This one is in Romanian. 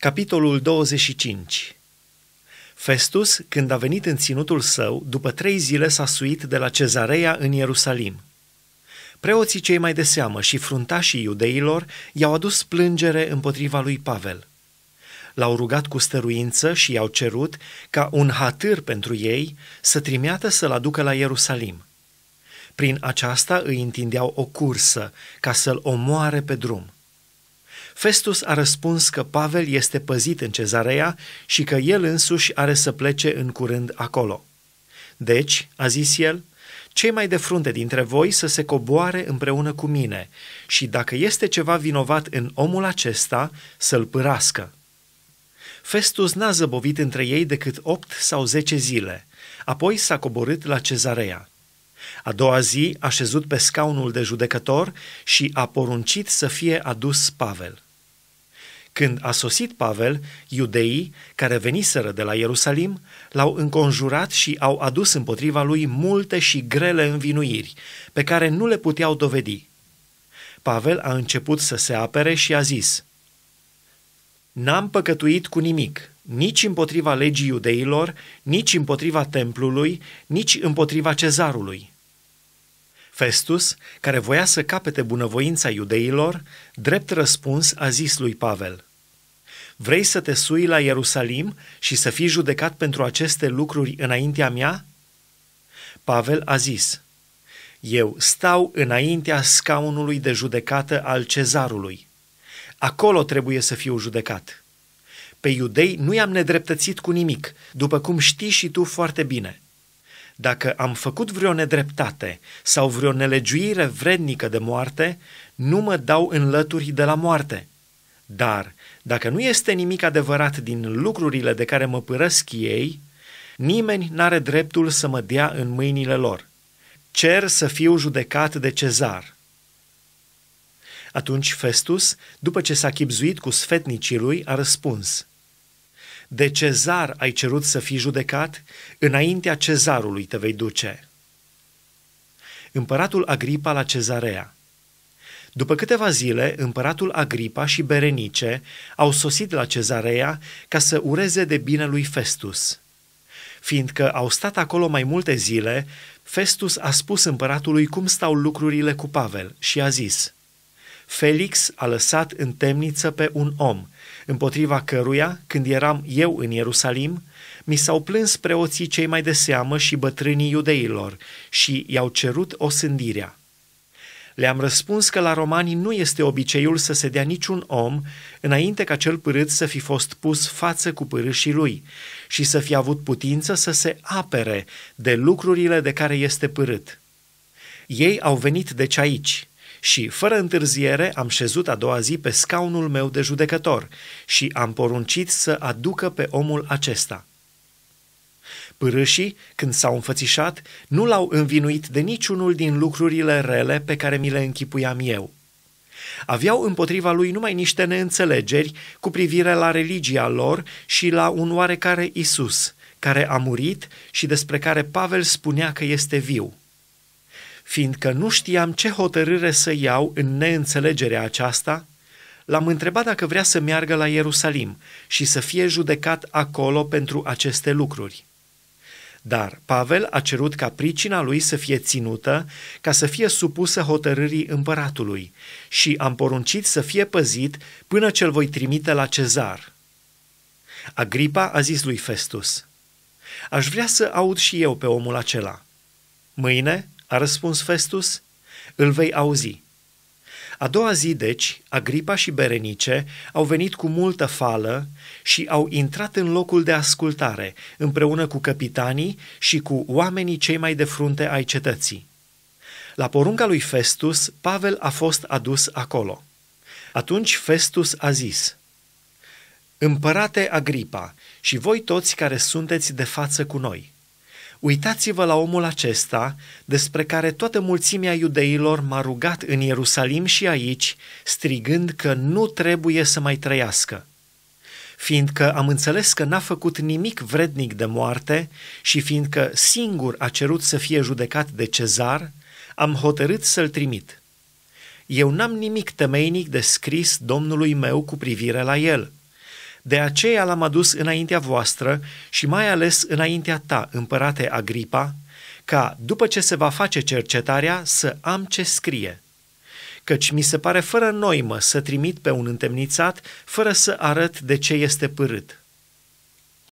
Capitolul 25 Festus, când a venit în ținutul său, după trei zile s-a suit de la cezarea în Ierusalim. Preoții cei mai de seamă și fruntașii iudeilor i-au adus plângere împotriva lui Pavel. L-au rugat cu stăruință și i-au cerut ca un hatâr pentru ei să trimeată să-l aducă la Ierusalim. Prin aceasta îi întindeau o cursă ca să-l omoare pe drum – Festus a răspuns că Pavel este păzit în cezarea și că el însuși are să plece în curând acolo. Deci, a zis el, cei mai de frunte dintre voi să se coboare împreună cu mine și dacă este ceva vinovat în omul acesta, să-l pârască. Festus n-a zăbovit între ei decât opt sau zece zile, apoi s-a coborât la cezarea. A doua zi a șezut pe scaunul de judecător și a poruncit să fie adus Pavel. Când a sosit Pavel, iudeii, care veniseră de la Ierusalim, l-au înconjurat și au adus împotriva lui multe și grele învinuiri, pe care nu le puteau dovedi. Pavel a început să se apere și a zis, N-am păcătuit cu nimic, nici împotriva legii iudeilor, nici împotriva templului, nici împotriva cezarului. Festus, care voia să capete bunăvoința iudeilor, drept răspuns a zis lui Pavel – Vrei să te sui la Ierusalim și să fii judecat pentru aceste lucruri înaintea mea? Pavel a zis, Eu stau înaintea scaunului de judecată al cezarului. Acolo trebuie să fiu judecat. Pe iudei nu i-am nedreptățit cu nimic, după cum știi și tu foarte bine. Dacă am făcut vreo nedreptate sau vreo nelegiuire vrednică de moarte, nu mă dau în lături de la moarte – dar dacă nu este nimic adevărat din lucrurile de care mă părăsc ei, nimeni n-are dreptul să mă dea în mâinile lor. Cer să fiu judecat de cezar. Atunci Festus, după ce s-a chipzuit cu sfetnicii lui, a răspuns – de cezar ai cerut să fii judecat, înaintea cezarului te vei duce. Împăratul Agripa la cezarea după câteva zile, împăratul Agripa și Berenice au sosit la cezarea ca să ureze de bine lui Festus. Fiindcă au stat acolo mai multe zile, Festus a spus împăratului cum stau lucrurile cu Pavel și a zis – Felix a lăsat în temniță pe un om, împotriva căruia, când eram eu în Ierusalim, mi s-au plâns preoții cei mai de seamă și bătrânii iudeilor și i-au cerut o sândirea. Le-am răspuns că la romanii nu este obiceiul să se dea niciun om înainte ca cel pârât să fi fost pus față cu pârâșii lui și să fi avut putință să se apere de lucrurile de care este pârât. Ei au venit deci aici și, fără întârziere, am șezut a doua zi pe scaunul meu de judecător și am poruncit să aducă pe omul acesta – Pârâșii, când s-au înfățișat, nu l-au învinuit de niciunul din lucrurile rele pe care mi le închipuiam eu. Aveau împotriva lui numai niște neînțelegeri cu privire la religia lor și la un oarecare Isus, care a murit și despre care Pavel spunea că este viu. Fiindcă nu știam ce hotărâre să iau în neînțelegerea aceasta, l-am întrebat dacă vrea să meargă la Ierusalim și să fie judecat acolo pentru aceste lucruri. Dar Pavel a cerut ca pricina lui să fie ținută ca să fie supusă hotărârii împăratului și am poruncit să fie păzit până ce-l voi trimite la cezar. Agripa a zis lui Festus, Aș vrea să aud și eu pe omul acela. Mâine, a răspuns Festus, îl vei auzi. A doua zi, deci, Agripa și Berenice au venit cu multă fală și au intrat în locul de ascultare, împreună cu capitanii și cu oamenii cei mai de frunte ai cetății. La porunca lui Festus, Pavel a fost adus acolo. Atunci Festus a zis, Împărate Agripa și voi toți care sunteți de față cu noi – Uitați-vă la omul acesta, despre care toată mulțimea iudeilor m-a rugat în Ierusalim și aici, strigând că nu trebuie să mai trăiască. Fiindcă am înțeles că n-a făcut nimic vrednic de moarte și fiindcă singur a cerut să fie judecat de cezar, am hotărât să-l trimit. Eu n-am nimic temeinic de scris domnului meu cu privire la el – de aceea l-am adus înaintea voastră și mai ales înaintea ta, împărate Agripa, ca, după ce se va face cercetarea, să am ce scrie. Căci mi se pare fără noimă să trimit pe un întemnițat fără să arăt de ce este părât.